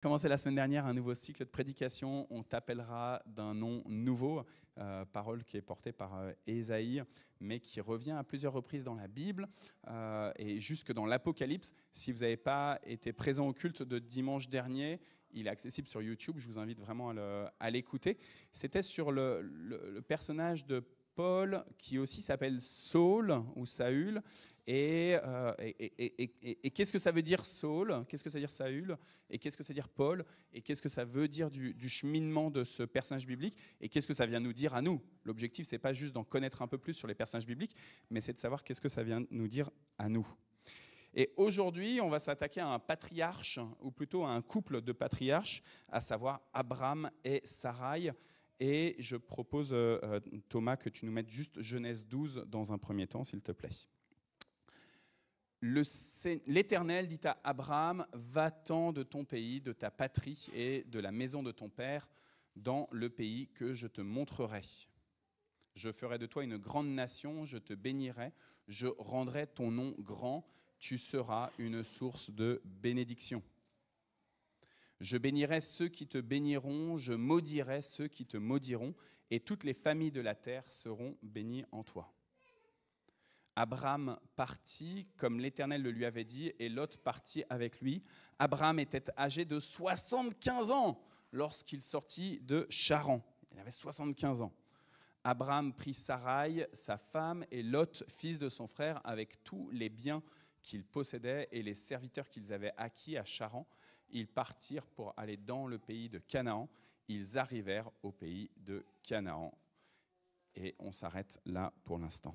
commencé la semaine dernière un nouveau cycle de prédication. On t'appellera d'un nom nouveau, euh, parole qui est portée par euh, Ésaïe, mais qui revient à plusieurs reprises dans la Bible euh, et jusque dans l'Apocalypse. Si vous n'avez pas été présent au culte de dimanche dernier, il est accessible sur YouTube. Je vous invite vraiment à l'écouter. C'était sur le, le personnage de Paul, qui aussi s'appelle Saul ou Saül. Et, euh, et, qu'est-ce que ça veut dire Saul Qu'est-ce que ça veut dire Saül Et qu'est-ce que ça veut dire Paul Et qu'est-ce que ça veut dire du, cheminement de ce personnage biblique Et qu'est-ce que ça vient nous dire à nous L'objectif, c'est pas juste d'en connaître un peu plus sur les personnages bibliques, mais c'est de savoir qu'est-ce que ça vient nous dire à nous. Et aujourd'hui, on va s'attaquer à un patriarche, ou plutôt à un couple de patriarches, à savoir Abraham et Sarai. Et je propose, euh, euh, Thomas, que tu nous mettes juste Genèse 12 dans un premier temps, s'il te plaît. L'Éternel dit à Abraham, va-t'en de ton pays, de ta patrie et de la maison de ton père, dans le pays que je te montrerai. Je ferai de toi une grande nation, je te bénirai, je rendrai ton nom grand, tu seras une source de bénédiction. Je bénirai ceux qui te béniront, je maudirai ceux qui te maudiront, et toutes les familles de la terre seront bénies en toi. Abraham partit comme l'Éternel le lui avait dit, et Lot partit avec lui. Abraham était âgé de 75 ans lorsqu'il sortit de Charan. Il avait 75 ans. Abraham prit Sarai, sa femme, et Lot, fils de son frère, avec tous les biens qu'ils possédaient et les serviteurs qu'ils avaient acquis à Charan, ils partirent pour aller dans le pays de Canaan. Ils arrivèrent au pays de Canaan. Et on s'arrête là pour l'instant.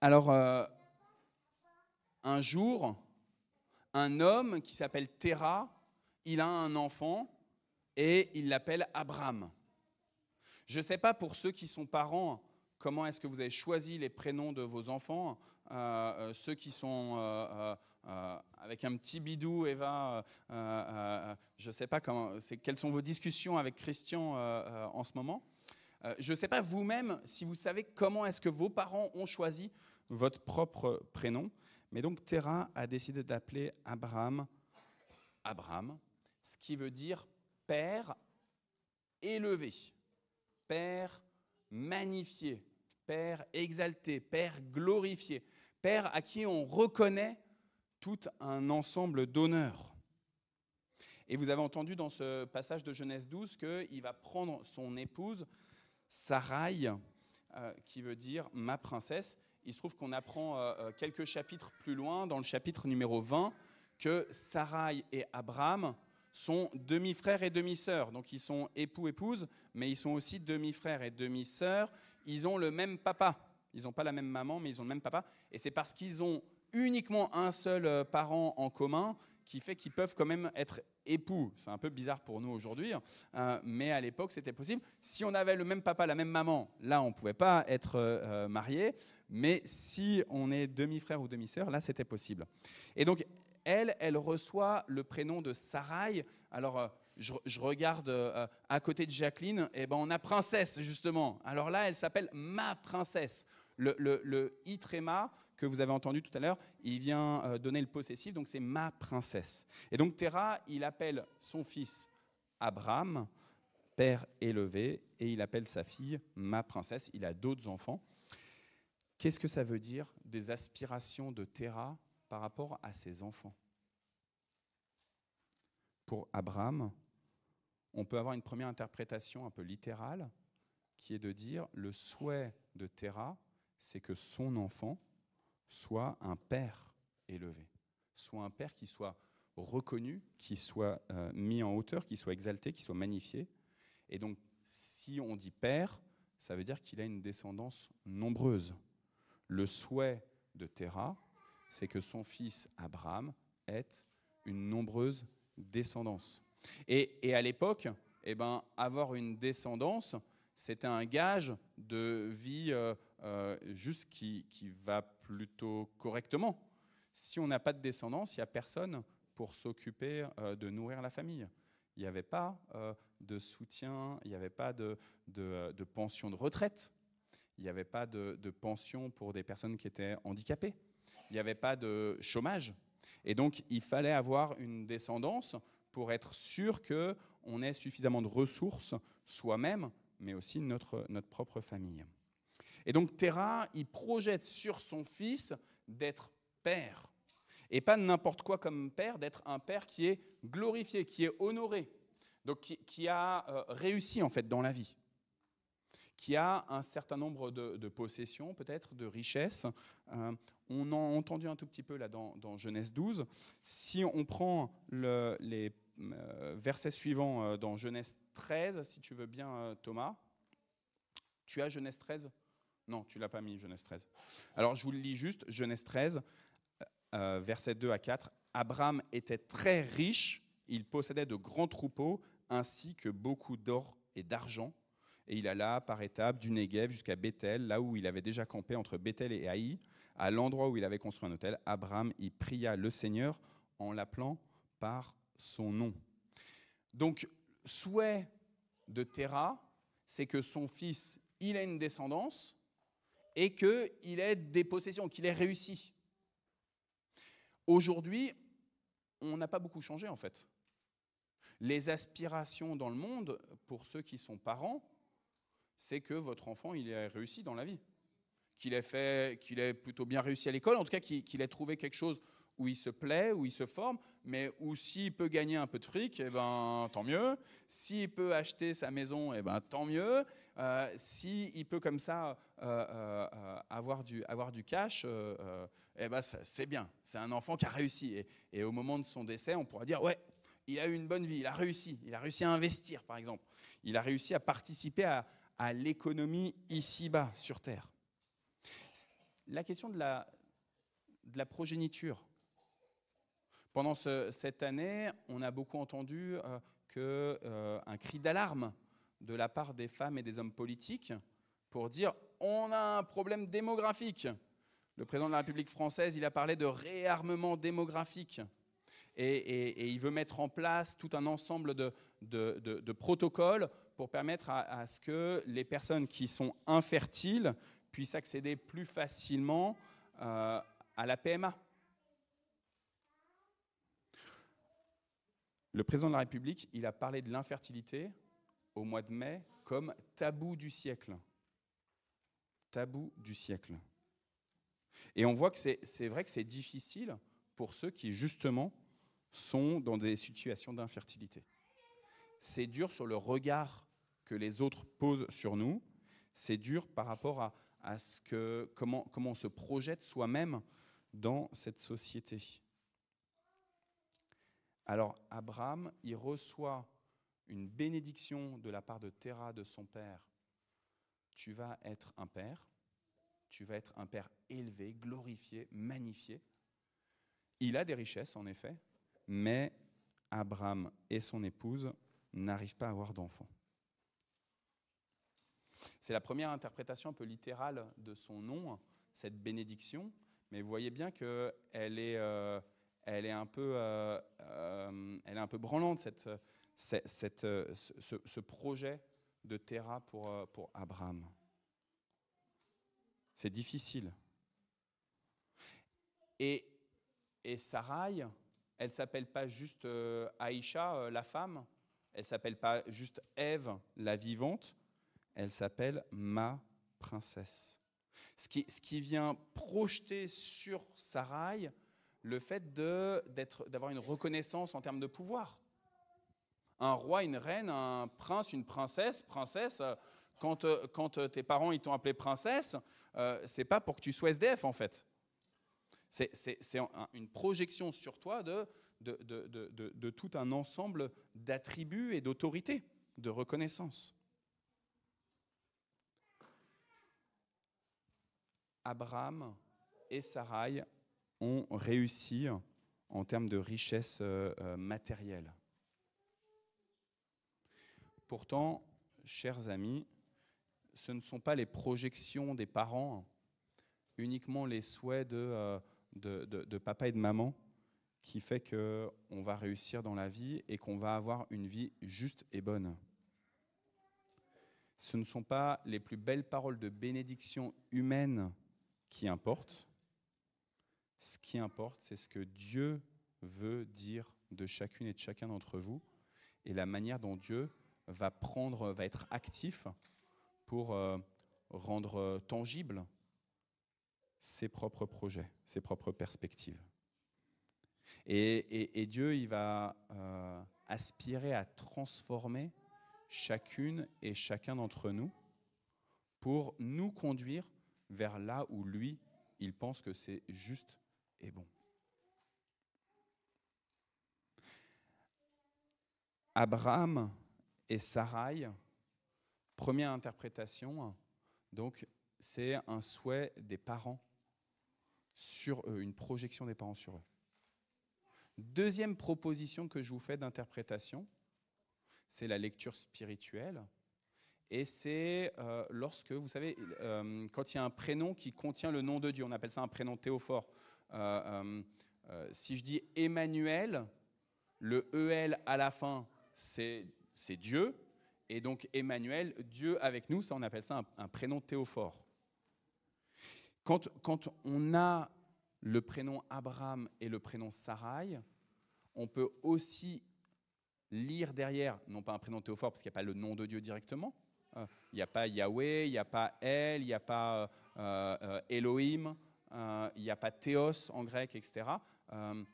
Alors, euh, un jour, un homme qui s'appelle Terah, il a un enfant et il l'appelle Abraham. Je ne sais pas pour ceux qui sont parents comment est-ce que vous avez choisi les prénoms de vos enfants, euh, euh, ceux qui sont euh, avec un petit bidou, Eva, je ne sais pas comment, quelles sont vos discussions avec Christian en ce moment. je ne sais pas vous-même si vous savez comment est-ce que vos parents ont choisi votre propre prénom, mais donc Terra a décidé d'appeler Abraham Abraham, ce qui veut dire Père élevé, Père magnifié, Père exalté, Père glorifié, Père à qui on reconnaît tout un ensemble d'honneurs. Et vous avez entendu dans ce passage de Genèse 12 qu'il va prendre son épouse, Sarai, euh, qui veut dire ma princesse. Il se trouve qu'on apprend euh, euh, quelques chapitres plus loin, dans le chapitre numéro 20, que Sarai et Abraham sont demi-frères et demi-sœurs. Donc ils sont époux épouse mais ils sont aussi demi-frères et demi-sœurs ils ont le même papa. Ils n'ont pas la même maman, mais ils ont le même papa. Et c'est parce qu'ils ont uniquement un seul euh, parent en commun qui fait qu'ils peuvent quand même être époux. C'est un peu bizarre pour nous aujourd'hui, hein, euh, mais à l'époque c'était possible. Si on avait le même papa, la même maman, là on ne pouvait pas être euh, marié, mais si on est demi-frère ou demi-sœur, là c'était possible. Et donc elle, elle reçoit le prénom de Sarai. Alors je, regarde euh, à côté de Jacqueline, et eh ben on a Princesse justement. Alors là, elle s'appelle Ma Princesse. Le, le, itrema que vous avez entendu tout à l'heure, il vient euh, donner le possessif, donc c'est Ma Princesse. Et donc Terra, il appelle son fils Abraham, père élevé, et il appelle sa fille Ma Princesse. Il a d'autres enfants. Qu'est-ce que ça veut dire des aspirations de Terra par rapport à ses enfants Pour Abraham, on peut avoir une première interprétation un peu littérale, qui est de dire le souhait de Terra, c'est que son enfant soit un père élevé, soit un père qui soit reconnu, qui soit euh, mis en hauteur, qui soit exalté, qui soit magnifié. Et donc, si on dit père, ça veut dire qu'il a une descendance nombreuse. Le souhait de Terra, c'est que son fils Abraham ait une nombreuse descendance. Et, à l'époque, eh ben, avoir une descendance, c'était un gage de vie euh, euh, juste qui, qui, va plutôt correctement. Si on n'a pas de descendance, il n'y a personne pour s'occuper euh, de nourrir la famille. Il n'y avait pas de soutien, il n'y avait pas de, de, pension de retraite, il n'y avait pas de, de, pension pour des personnes qui étaient handicapées, il n'y avait pas de chômage. Et donc, il fallait avoir une descendance pour être sûr que on ait suffisamment de ressources soi-même, mais aussi notre, notre propre famille. Et donc Terra, il projette sur son fils d'être père. Et pas n'importe quoi comme père, d'être un père qui est glorifié, qui est honoré, donc qui, qui a euh, réussi en fait dans la vie, qui a un certain nombre de, de possessions, peut-être de richesses. Euh, on en a entendu un tout petit peu là dans, dans Genèse 12. Si on prend le, les euh, verset suivant euh, dans Genèse 13, si tu veux bien, euh, Thomas. Tu as Genèse 13 Non, tu l'as pas mis, Genèse 13. Alors je vous le lis juste, Genèse 13, verset 2 à 4. Abraham était très riche, il possédait de grands troupeaux, ainsi que beaucoup d'or et d'argent. Et il alla par étapes du Néguev jusqu'à Bethel, là où il avait déjà campé entre Bethel et Haï, à l'endroit où il avait construit un hôtel. Abraham y pria le Seigneur en l'appelant par son nom. Donc, souhait de Terra, c'est que son fils, il ait une descendance et qu'il ait des possessions, qu'il ait réussi. Aujourd'hui, on n'a pas beaucoup changé en fait. Les aspirations dans le monde, pour ceux qui sont parents, c'est que votre enfant, il ait réussi dans la vie, qu'il ait, fait, qu'il ait plutôt bien réussi à l'école, en tout cas qu'il ait trouvé quelque chose où il se plaît, où il se forme, mais où s'il peut gagner un peu de fric, eh ben, tant mieux. S'il peut acheter sa maison, eh ben, tant mieux. Euh, s'il peut comme ça euh, euh, avoir, du, avoir du cash, eh ben, c'est bien. C'est un enfant qui a réussi. Et, au moment de son décès, on pourra dire, ouais, il a eu une bonne vie, il a réussi. Il a réussi à investir, par exemple. Il a réussi à participer à, à l'économie ici-bas, sur Terre. La question de la, de la progéniture pendant cette année, on a beaucoup entendu euh, euh, un cri d'alarme de la part des femmes et des hommes politiques pour dire on a un problème démographique. Le président de la République française, il a parlé de réarmement démographique. Et, il veut mettre en place tout un ensemble de, protocoles pour permettre à, ce que les personnes qui sont infertiles puissent accéder plus facilement euh, à la PMA. Le président de la République, il a parlé de l'infertilité au mois de mai comme tabou du siècle. Tabou du siècle. Et on voit que c'est vrai que c'est difficile pour ceux qui, justement, sont dans des situations d'infertilité. C'est dur sur le regard que les autres posent sur nous. C'est dur par rapport à, ce que, comment, comment on se projette soi-même dans cette société. Alors Abraham, il reçoit une bénédiction de la part de Terah, de son père. Tu vas être un père, tu vas être un père élevé, glorifié, magnifié. Il a des richesses, en effet, mais Abraham et son épouse n'arrivent pas à avoir d'enfants. C'est la première interprétation un peu littérale de son nom, cette bénédiction, mais vous voyez bien qu'elle est... Euh, elle est un peu, euh, euh, elle est un peu branlante, cette, euh, ce, projet de Terra pour, Abraham. C'est difficile. Et, et Sarai, elle s'appelle pas juste Aïcha, la femme, elle s'appelle pas juste Ève, la vivante, elle s'appelle ma princesse. Ce qui, ce qui vient projeter sur Sarai, le fait d'avoir une reconnaissance en termes de pouvoir. Un roi, une reine, un prince, une princesse, princesse, euh, quand, euh, quand euh, tes parents ils t'ont appelé princesse, euh, c'est pas pour que tu sois SDF en fait. C'est une projection sur toi de, de, tout un ensemble d'attributs et d'autorité, de reconnaissance. Abraham et Sarai ont en termes de richesse euh, euh, matérielle. Pourtant, chers amis, ce ne sont pas les projections des parents, uniquement les souhaits de, euh, de, papa et de maman qui fait qu'on va réussir dans la vie et qu'on va avoir une vie juste et bonne. Ce ne sont pas les plus belles paroles de bénédiction humaine qui importent, ce qui importe, c'est ce que Dieu veut dire de chacune et de chacun d'entre vous et la manière dont Dieu va prendre, va être actif pour euh, rendre tangible ses propres projets, ses propres perspectives. Et, Dieu, il va euh, aspirer à transformer chacune et chacun d'entre nous pour nous conduire vers là où lui, il pense que c'est juste bon. Abraham et Sarai, première interprétation, donc c'est un souhait des parents sur une projection des parents sur eux. Deuxième proposition que je vous fais d'interprétation, c'est la lecture spirituelle. Et c'est euh, lorsque, vous savez, euh, quand il y a un prénom qui contient le nom de Dieu, on appelle ça un prénom théophore. Euh, euh, euh, si je dis Emmanuel, le EL à la fin, c'est Dieu. Et donc Emmanuel, Dieu avec nous, ça on appelle ça un, prénom théophore. Quand, on a le prénom Abraham et le prénom Sarai, on peut aussi lire derrière, non pas un prénom théophore parce qu'il n'y a pas le nom de Dieu directement, il n'y a pas Yahweh, il n'y a pas El, il n'y a pas Elohim, euh, il n'y a pas théos en grec, etc. Euh,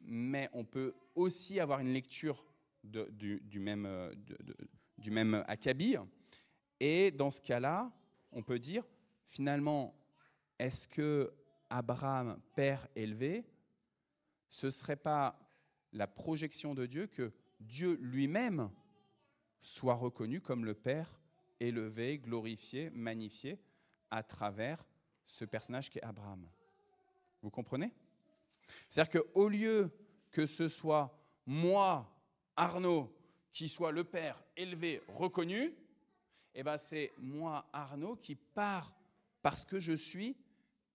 mais on peut aussi avoir une lecture du, même, euh, de, Et dans ce cas-là, on peut dire, finalement, est-ce que Abraham, père élevé, ce ne serait pas la projection de Dieu que Dieu lui-même soit reconnu comme le Père élevé, glorifié, magnifié à travers ce personnage qui est Abraham. Vous comprenez C'est-à-dire qu'au lieu que ce soit moi, Arnaud, qui soit le père élevé, reconnu, eh ben c'est moi, Arnaud, qui par, parce que je suis,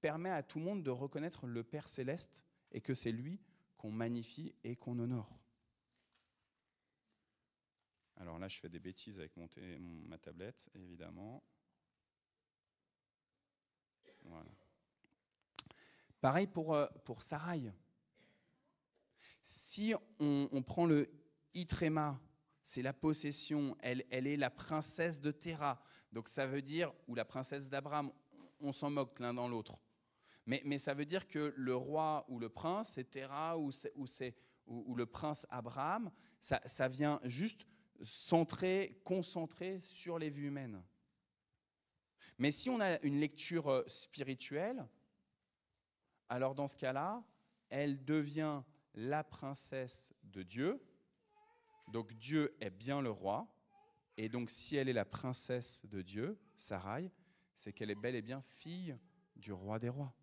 permet à tout le monde de reconnaître le Père céleste et que c'est lui qu'on magnifie et qu'on honore. Alors là, je fais des bêtises avec mon ma tablette, évidemment. Pareil pour, euh, pour Sarai. Si on, prend le Itrema, c'est la possession, elle, est la princesse de Terra, donc ça veut dire, ou la princesse d'Abraham, on s'en moque l'un dans l'autre. Mais, ça veut dire que le roi ou le prince, c'est Terra ou, ou, le prince Abraham, ça, vient juste centrer, concentrer sur les vues humaines. Mais si on a une lecture euh, spirituelle, alors dans ce cas-là, elle devient la princesse de Dieu. Donc Dieu est bien le roi. Et donc si elle est la princesse de Dieu, Sarai, c'est qu'elle est bel et bien fille du roi des rois.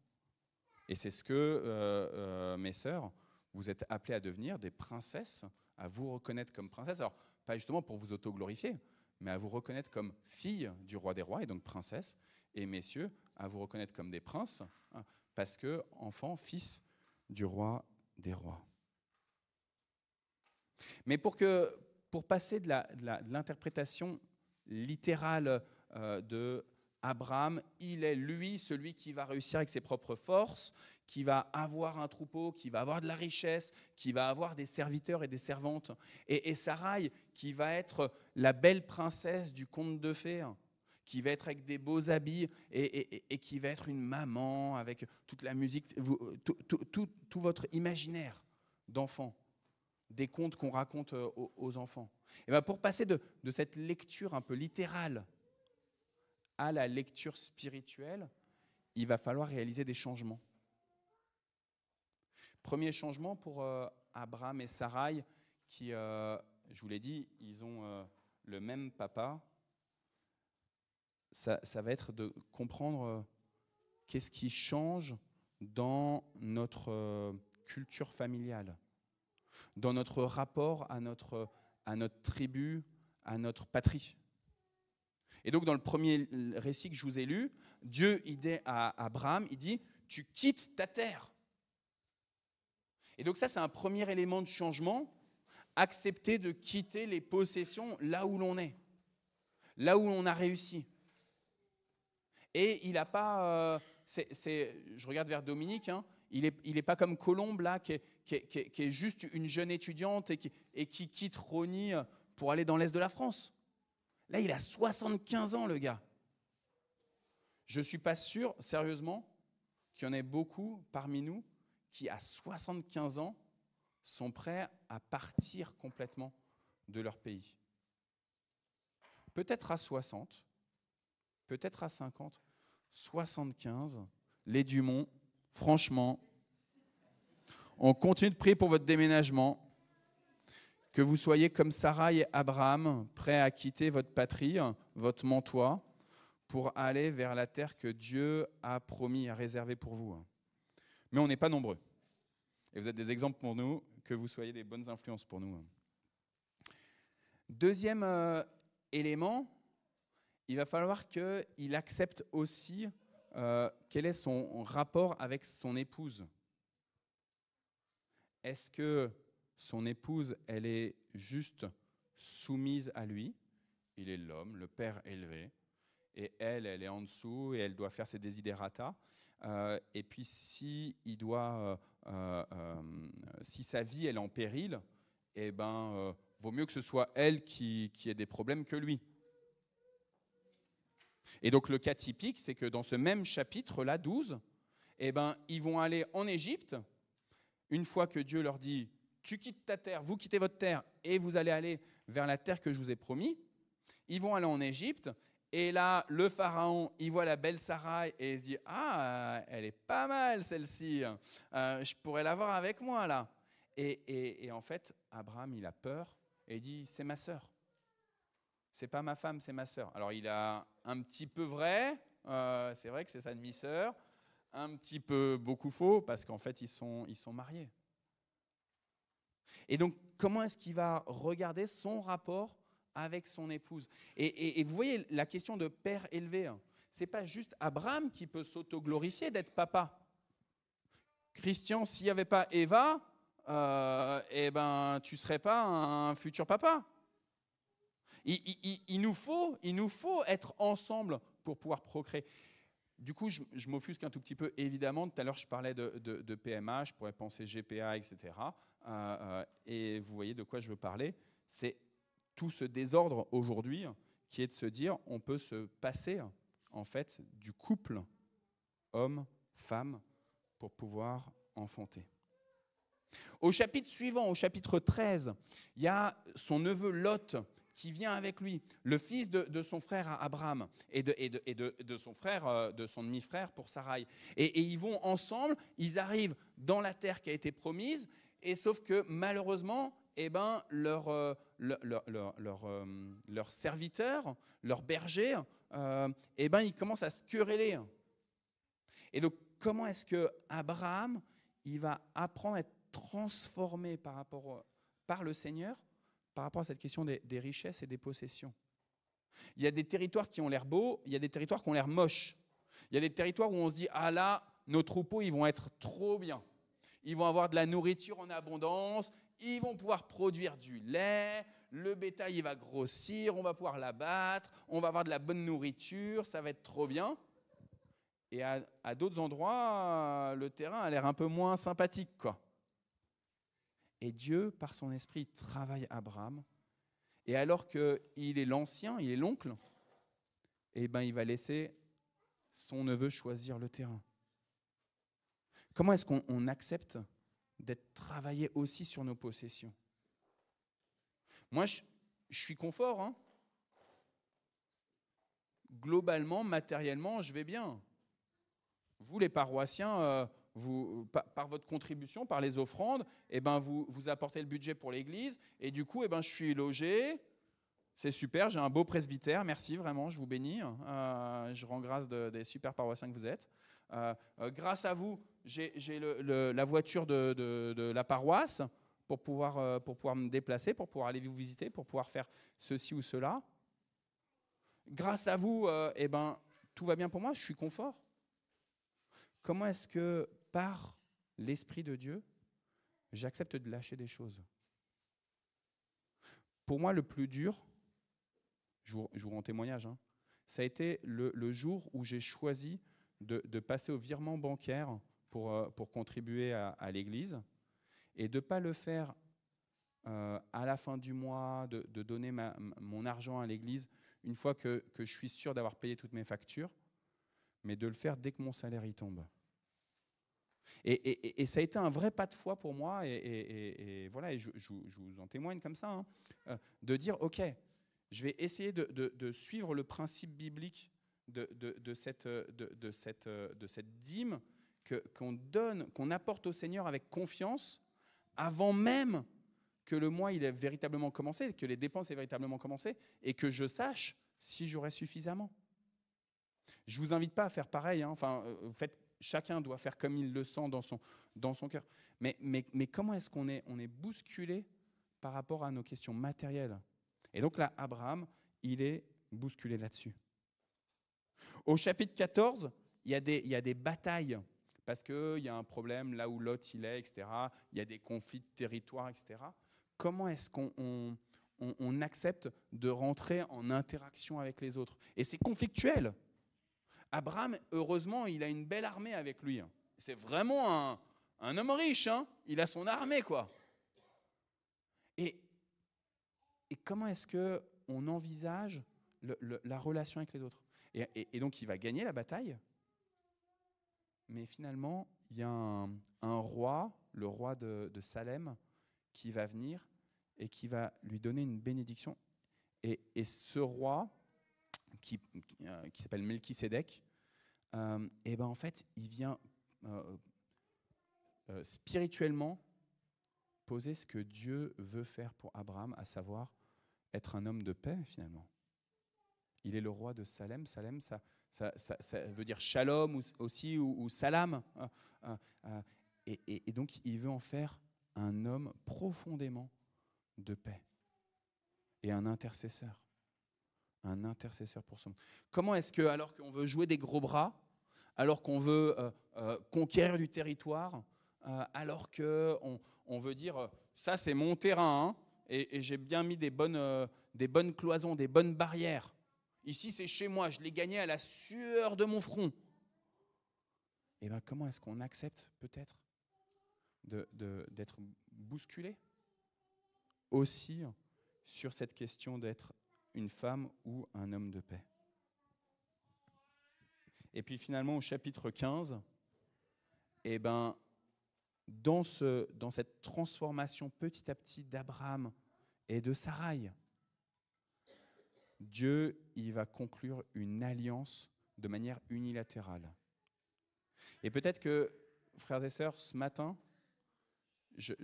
Et c'est ce que, euh, euh, mes sœurs, vous êtes appelées à devenir des princesses, à vous reconnaître comme princesse. Alors, pas justement pour vous auto-glorifier, mais à vous reconnaître comme fille du roi des rois et donc princesse, et messieurs, à vous reconnaître comme des princes, hein, parce que enfants, fils du roi des rois. Mais pour, que, pour passer de l'interprétation littérale euh, de Abraham, il est lui, celui qui va réussir avec ses propres forces, qui va avoir un troupeau, qui va avoir de la richesse, qui va avoir des serviteurs et des servantes. Et, et Sarai, qui va être la belle princesse du conte de fées, hein, qui va être avec des beaux habits et, qui va être une maman avec toute la musique, euh, tout, votre imaginaire d'enfant, des contes qu'on raconte euh, aux, enfants. Et bien pour passer de cette lecture un peu littérale, à la lecture spirituelle, il va falloir réaliser des changements. Premier changement pour euh, Abraham et Sarai, qui, euh, je vous l'ai dit, ils ont euh, le même papa. Ça, ça, va être de comprendre qu'est-ce qui change dans notre culture familiale, dans notre rapport à notre, à notre tribu, à notre patrie. Et donc, dans le premier récit que je vous ai lu, Dieu, dit à Abraham, il dit, tu quittes ta terre. Et donc ça, c'est un premier élément de changement, accepter de quitter les possessions là où l'on est, là où l'on a réussi. Et il n'a pas... Euh, je regarde vers Dominique, hein, il n'est est pas comme Colombe, là, qui est, juste une jeune étudiante et qui, et qui quitte Rony pour aller dans l'Est de la France. Là, il a 75 ans, le gars. Je ne suis pas sûr, sérieusement, qu'il y en ait beaucoup parmi nous qui, à 75 ans, sont prêts à partir complètement de leur pays. Peut-être à 60, peut-être à 50, 75, les Dumont, franchement, on continue de prier pour votre déménagement que vous soyez comme Sarah et Abraham, prêts à quitter votre patrie, votre mantois, pour aller vers la terre que Dieu a promis, à réserver pour vous. Mais on n'est pas nombreux. Et vous êtes des exemples pour nous, que vous soyez des bonnes influences pour nous. Deuxième euh, élément, il va falloir qu'il accepte aussi euh, quel est son rapport avec son épouse. Est-ce que son épouse, elle est juste soumise à lui. Il est l'homme, le père élevé. Et elle, elle est en dessous et elle doit faire ses desiderata. Euh, et puis si il doit, euh, euh, si sa vie est en péril, eh ben vaut mieux que ce soit elle qui, ait des problèmes que lui. Et donc le cas typique, c'est que dans ce même chapitre là 12, eh ben ils vont aller en Égypte. Une fois que Dieu leur dit tu quittes ta terre, vous quittez votre terre, et vous allez aller vers la terre que je vous ai promis. Ils vont aller en Égypte, et là, le pharaon, il voit la belle Sarah et il dit Ah, elle est pas mal celle-ci, euh, je pourrais l'avoir avec moi là. Et, en fait, Abraham, il a peur et il dit C'est ma sœur. C'est pas ma femme, c'est ma sœur. Alors, il a un petit peu vrai, euh, c'est vrai que c'est sa demi-sœur, un petit peu beaucoup faux, parce qu'en fait, ils sont, ils sont mariés. Et donc, comment est-ce qu'il va regarder son rapport avec son épouse et, vous voyez la question de père élevé. ce hein, C'est pas juste Abraham qui peut s'auto-glorifier d'être papa. Christian, s'il n'y avait pas Eva, euh, eh ben, tu ne serais pas un futur papa. Il, nous faut, il nous faut être ensemble pour pouvoir procréer. Du coup, je, je m'offusque un tout petit peu, évidemment. Tout à l'heure, je parlais de, de, PMA, je pourrais penser GPA, etc. Euh, euh, et vous voyez de quoi je veux parler. C'est tout ce désordre aujourd'hui qui est de se dire on peut se passer, en fait, du couple homme-femme pour pouvoir enfanter. Au chapitre suivant, au chapitre 13, il y a son neveu Lot qui vient avec lui, le fils de, son frère Abraham et de, son frère, euh, de son demi-frère pour Sarai. Et, ils vont ensemble, ils arrivent dans la terre qui a été promise, et sauf que malheureusement, eh ben, leur, euh, leur, euh, leur, serviteur, leur berger, eh ben, ils commencent à se quereller. Et donc, comment est-ce que Abraham, il va apprendre à être transformé par, rapport, par le Seigneur par rapport à cette question des, richesses et des possessions. Il y a des territoires qui ont l'air beaux, il y a des territoires qui ont l'air moches. Il y a des territoires où on se dit Ah là, nos troupeaux, ils vont être trop bien. Ils vont avoir de la nourriture en abondance, ils vont pouvoir produire du lait, le bétail, il va grossir, on va pouvoir l'abattre, on va avoir de la bonne nourriture, ça va être trop bien. Et à, à d'autres endroits, le terrain a l'air un peu moins sympathique, quoi. Et Dieu, par son esprit, travaille Abraham. Et alors qu'il est l'ancien, il est l'oncle, eh ben, il va laisser son neveu choisir le terrain. Comment est-ce qu'on accepte d'être travaillé aussi sur nos possessions Moi, je, suis confort. Hein. Globalement, matériellement, je vais bien. Vous, les paroissiens, euh, vous, par, votre contribution, par les offrandes, eh ben vous, vous apportez le budget pour l'Église, et du coup, eh ben je suis logé, c'est super, j'ai un beau presbytère, merci vraiment, je vous bénis, euh, je rends grâce des super paroissiens que vous êtes. Euh, euh, grâce à vous, j'ai la voiture de, la paroisse pour pouvoir, pour pouvoir me déplacer, pour pouvoir aller vous visiter, pour pouvoir faire ceci ou cela. Grâce à vous, eh ben, tout va bien pour moi, je suis confort. Comment est-ce que par l'Esprit de Dieu, j'accepte de lâcher des choses. Pour moi, le plus dur, je vous, rends témoignage, hein, ça a été le, jour où j'ai choisi de, passer au virement bancaire pour, euh, pour contribuer à, l'Église et de ne pas le faire euh, à la fin du mois, de, donner mon argent à l'Église une fois que, que je suis sûr d'avoir payé toutes mes factures, mais de le faire dès que mon salaire y tombe. Et, ça a été un vrai pas de foi pour moi, et, voilà, je, je, vous en témoigne comme ça, hein. euh, de dire, OK, je vais essayer de, suivre le principe biblique de, de cette, de, cette, dîme qu'on donne, qu'on apporte au Seigneur avec confiance, avant même que le mois il ait véritablement commencé, que les dépenses aient véritablement commencé, et que je sache si j'aurai suffisamment. Je ne vous invite pas à faire pareil, hein. enfin, euh, vous faites chacun doit faire comme il le sent dans son, dans son cœur. Mais, mais, mais comment est-ce qu'on est, on est bousculé par rapport à nos questions matérielles Et donc là, Abraham, il est bousculé là-dessus. Au chapitre 14, il y a des, il y a des batailles parce qu'il y a un problème là où Lot il est, etc. Il y a des conflits de territoire, etc. Comment est-ce qu'on on accepte de rentrer en interaction avec les autres Et c'est conflictuel. Abraham, heureusement, il a une belle armée avec lui. Hein. C'est vraiment un, homme riche, hein. il a son armée, quoi. Et, comment est-ce que on envisage la relation avec les autres et, donc, il va gagner la bataille, mais finalement, il y a un, roi, le roi de, Salem, qui va venir et qui va lui donner une bénédiction. et, ce roi euh, qui, s'appelle Melchisedec, euh, et ben en fait, il vient euh, spirituellement poser ce que Dieu veut faire pour Abraham, à savoir être un homme de paix finalement. Il est le roi de Salem. Salem, ça, ça, veut dire shalom aussi ou, salam. et, donc, il veut en faire un homme profondément de paix et un intercesseur un intercesseur pour son Comment est-ce que, alors qu'on veut jouer des gros bras, alors qu'on veut euh, euh, conquérir du territoire, euh, alors qu'on on veut dire ça c'est mon terrain hein, et, j'ai bien mis des bonnes, des bonnes cloisons, des bonnes barrières. Ici c'est chez moi, je l'ai gagné à la sueur de mon front. Et eh bien comment est-ce qu'on accepte peut-être d'être de, bousculé aussi sur cette question d'être une femme ou un homme de paix. Et puis finalement, au chapitre 15, eh ben, dans, ce, dans cette transformation petit à petit d'Abraham et de Sarai, Dieu il va conclure une alliance de manière unilatérale. Et peut-être que, frères et sœurs, ce matin, je,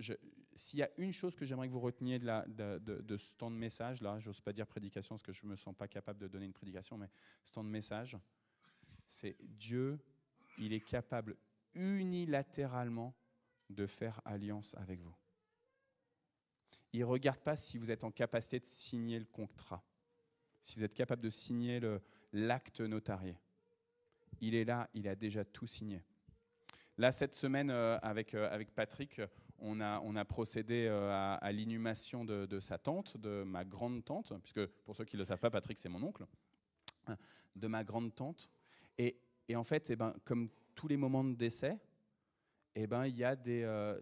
s'il y a une chose que j'aimerais que vous reteniez de, la, de, ce temps de message, là, j'ose pas dire prédication parce que je ne me sens pas capable de donner une prédication, mais ce temps de message, c'est Dieu, il est capable unilatéralement de faire alliance avec vous. Il ne regarde pas si vous êtes en capacité de signer le contrat, si vous êtes capable de signer l'acte notarié. Il est là, il a déjà tout signé. Là, cette semaine, euh, avec, euh, avec Patrick, on a, procédé euh, à, l'inhumation de, sa tante, de ma grande-tante, puisque pour ceux qui ne le savent pas, Patrick, c'est mon oncle, de ma grande-tante. Et, en fait, eh ben, comme tous les moments de décès, eh ben, il y a des, euh,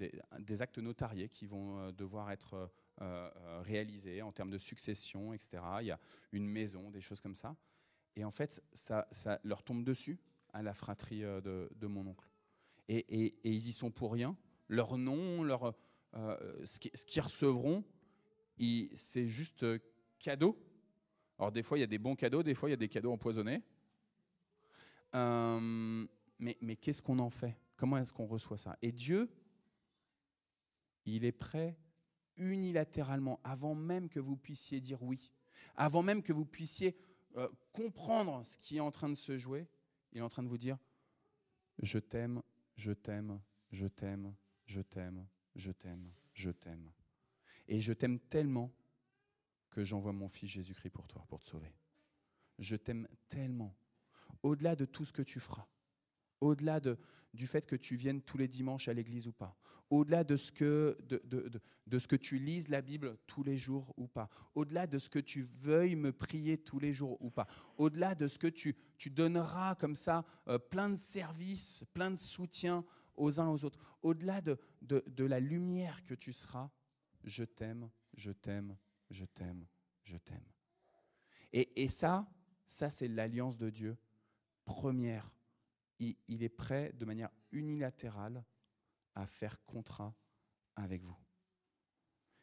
euh, actes notariés qui vont devoir être réalisés en termes de succession, etc. Il y a une maison, des choses comme ça. Et en fait, ça, leur tombe dessus à la fratrie de mon oncle et, ils y sont pour rien. Leur nom, leur, euh, ce qu'ils recevront, c'est juste euh, cadeau. Alors des fois, il y a des bons cadeaux, des fois, il y a des cadeaux empoisonnés. Hum, mais, qu'est-ce qu'on en fait Comment est-ce qu'on reçoit ça Et Dieu, il est prêt unilatéralement, avant même que vous puissiez dire oui, avant même que vous puissiez euh, comprendre ce qui est en train de se jouer, il est en train de vous dire, je t'aime je t'aime, je t'aime, je t'aime, je t'aime, je t'aime. Et je t'aime tellement que j'envoie mon Fils Jésus-Christ pour toi, pour te sauver. Je t'aime tellement, au-delà de tout ce que tu feras, au-delà de, du fait que tu viennes tous les dimanches à l'église ou pas, au-delà de, de ce que tu lises la Bible tous les jours ou pas, au-delà de ce que tu veuilles me prier tous les jours ou pas, au-delà de ce que tu, tu donneras comme ça euh, plein de services, plein de soutien aux uns aux autres, au-delà de, de la lumière que tu seras, je t'aime, je t'aime, je t'aime, je t'aime. Et, et, ça, ça c'est l'alliance de Dieu première il, est prêt de manière unilatérale à faire contrat avec vous.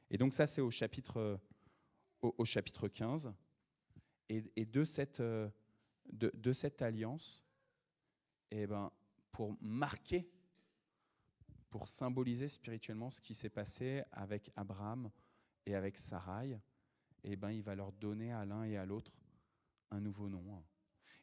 Et donc ça, c'est au chapitre, euh, au, chapitre 15. Et, de, cette, euh, de, cette alliance, et eh ben, pour marquer, pour symboliser spirituellement ce qui s'est passé avec Abraham et avec Sarai, et eh ben, il va leur donner à l'un et à l'autre un nouveau nom.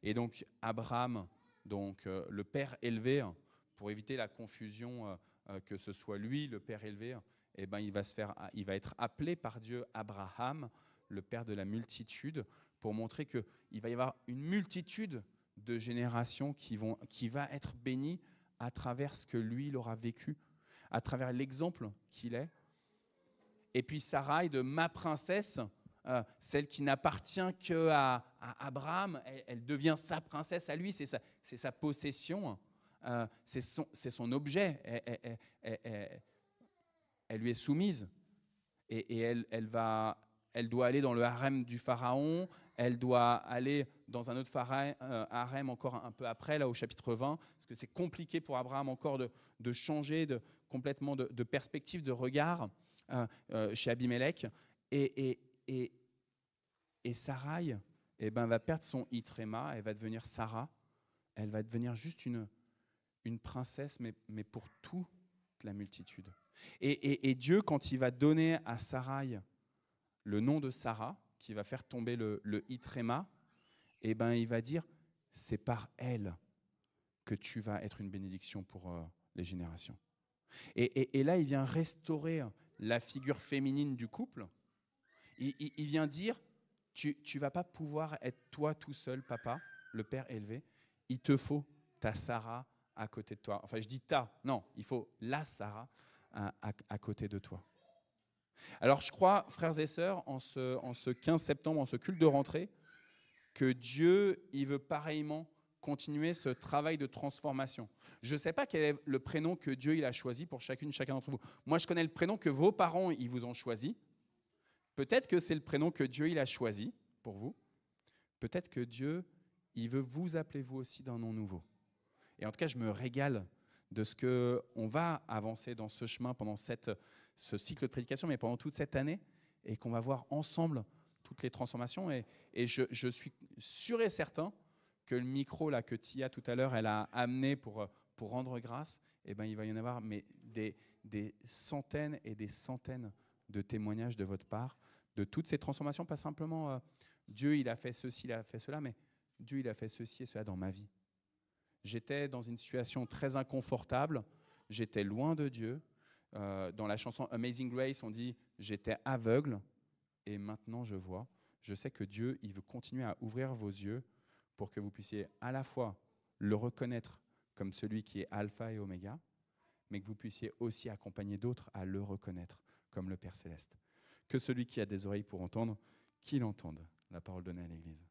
Et donc Abraham donc euh, le père élevé, hein, pour éviter la confusion euh, euh, que ce soit lui, le père élevé, hein, eh ben, il, va faire, il va être appelé par Dieu Abraham, le père de la multitude, pour montrer qu'il va y avoir une multitude de générations qui, vont, qui va être bénie à travers ce que lui, il aura vécu, à travers l'exemple qu'il est. Et puis Sarah est de ma princesse, euh, celle qui n'appartient que à Abraham, elle, devient sa princesse à lui, c'est sa, possession, euh, c'est son, objet, elle, lui est soumise. Et, elle, va, elle doit aller dans le harem du pharaon, elle doit aller dans un autre euh, harem encore un peu après, là au chapitre 20, parce que c'est compliqué pour Abraham encore de, changer complètement de, perspective, de regard chez Abimelech. et, et Sarai eh ben, va perdre son Itrema, elle va devenir Sarah, elle va devenir juste une, une princesse, mais, mais pour toute la multitude. Et, Dieu, quand il va donner à Sarai le nom de Sarah, qui va faire tomber le, le Itrema, eh ben, il va dire, c'est par elle que tu vas être une bénédiction pour euh, les générations. Et, là, il vient restaurer la figure féminine du couple. il vient dire, tu ne vas pas pouvoir être toi tout seul, papa, le père élevé. Il te faut ta Sarah à côté de toi. Enfin, je dis ta, non, il faut la Sarah à, côté de toi. Alors je crois, frères et sœurs, en ce, 15 septembre, en ce culte de rentrée, que Dieu, il veut pareillement continuer ce travail de transformation. Je ne sais pas quel est le prénom que Dieu il a choisi pour chacune, chacun d'entre vous. Moi, je connais le prénom que vos parents ils vous ont choisi. Peut-être que c'est le prénom que Dieu il a choisi pour vous. Peut-être que Dieu, il veut vous appeler vous aussi d'un nom nouveau. Et en tout cas, je me régale de ce que on va avancer dans ce chemin pendant cette, ce cycle de prédication, mais pendant toute cette année, et qu'on va voir ensemble toutes les transformations. Et, je, suis sûr et certain que le micro là que Tia tout à l'heure, elle a amené pour, pour rendre grâce, et eh ben il va y en avoir mais des, des centaines et des centaines de témoignages de votre part, de toutes ces transformations, pas simplement euh, Dieu, il a fait ceci, il a fait cela, mais Dieu, il a fait ceci et cela dans ma vie. J'étais dans une situation très inconfortable, j'étais loin de Dieu. Euh, dans la chanson Amazing Grace, on dit J'étais aveugle et maintenant je vois. Je sais que Dieu, il veut continuer à ouvrir vos yeux pour que vous puissiez à la fois le reconnaître comme celui qui est alpha et oméga, mais que vous puissiez aussi accompagner d'autres à le reconnaître comme le Père céleste. Que celui qui a des oreilles pour entendre, qu'il entende la parole donnée à l'Église.